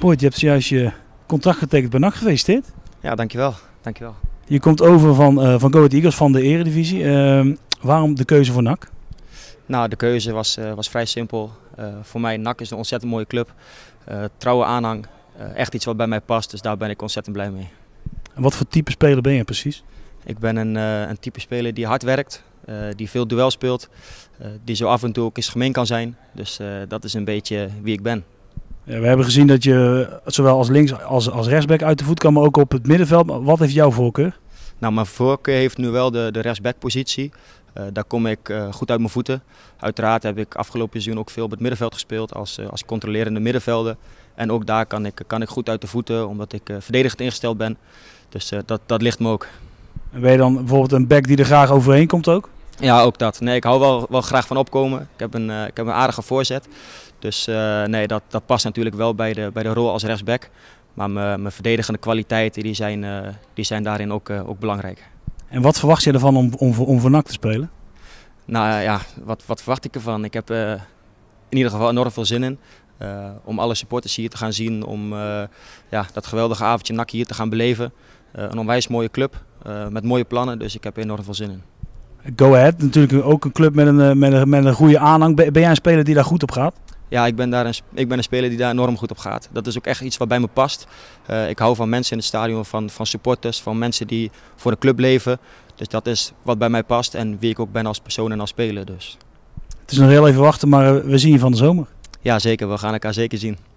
Poort, je hebt juist je contract getekend bij NAC. geweest, dit? Ja, dankjewel. dankjewel. Je komt over van, uh, van Go Eagles van de Eredivisie. Uh, waarom de keuze voor NAC? Nou, de keuze was, eh, was vrij simpel. Eh, voor mij, NAC is een ontzettend mooie club. trouwe aanhang. echt iets wat bij mij past. Dus daar ben ik ontzettend blij mee. En wat voor type speler ben je precies? Ik ben een, een type speler die hard werkt. die veel duel speelt. die zo af en toe ook eens gemeen kan zijn. Dus dat is een beetje wie ik ben we hebben gezien dat je zowel als links als, als rechtsback uit de voet kan, maar ook op het middenveld. Wat heeft jouw voorkeur? Nou, mijn voorkeur heeft nu wel de, de rechtsback-positie. Eh, daar kom ik eh, goed uit mijn voeten. Uiteraard heb ik afgelopen seizoen ook veel op het middenveld gespeeld als, eh, als controlerende middenvelder. En ook daar kan ik, kan ik goed uit de voeten, omdat ik verdedigend ingesteld ben. Dus dat, dat ligt me ook. En ben je dan bijvoorbeeld een back die er graag overheen komt ook? Ja, ook dat. Nee, ik hou wel, wel graag van opkomen. Ik heb een, eh, ik heb een aardige voorzet. Dus eh, nee, dat, dat past natuurlijk wel bij de, bij de rol als rechtsback. Maar mijn verdedigende kwaliteiten die zijn, eh, die zijn daarin ook, ook belangrijk. En wat verwacht je ervan om, om, om voor NAC te spelen? Nou ja, wat, wat verwacht ik ervan? Ik heb in ieder geval enorm veel zin in. om alle supporters hier te gaan zien. Om ja, dat geweldige avondje NAC hier te gaan beleven. een onwijs mooie club met mooie plannen. Dus ik heb enorm veel zin in. Go Ahead, natuurlijk ook een club met een, eh, met een, met een goede aanhang. Ben, jij een speler die daar goed op gaat? ja, ik ben, daar een, ik ben een speler die daar enorm goed op gaat. Dat is ook echt iets wat bij me past. Eh, ik hou van mensen in het stadion, van, van supporters, van mensen die voor de club leven. Dus dat is wat bij mij past en wie ik ook ben als persoon en als speler. Dus. Het is nog heel even wachten, maar eh, we zien je van de zomer. Ja, zeker. We gaan elkaar zeker zien.